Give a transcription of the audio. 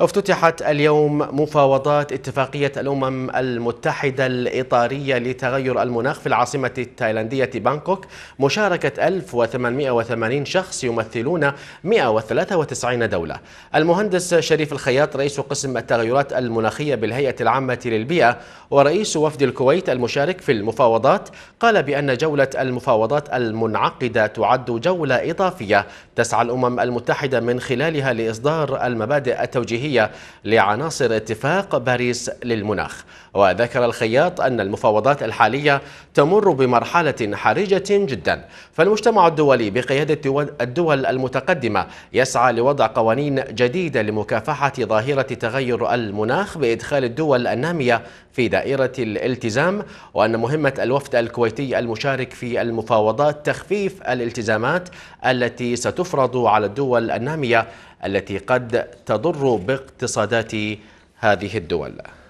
افتتحت اليوم مفاوضات اتفاقية الأمم المتحدة الإطارية لتغير المناخ في العاصمة التايلاندية بانكوك مشاركة 1880 شخص يمثلون 193 دولة المهندس شريف الخياط رئيس قسم التغيرات المناخية بالهيئة العامة للبيئة ورئيس وفد الكويت المشارك في المفاوضات قال بأن جولة المفاوضات المنعقدة تعد جولة إضافية تسعى الأمم المتحدة من خلالها لإصدار المبادئ التوجيهية التشبيهية لعناصر اتفاق باريس للمناخ وذكر الخياط أن المفاوضات الحالية تمر بمرحلة حرجة جدا فالمجتمع الدولي بقيادة الدول المتقدمة يسعى لوضع قوانين جديدة لمكافحة ظاهرة تغير المناخ بإدخال الدول النامية في دائرة الالتزام وأن مهمة الوفد الكويتي المشارك في المفاوضات تخفيف الالتزامات التي ستفرض على الدول النامية التي قد تضر باقتصادات هذه الدول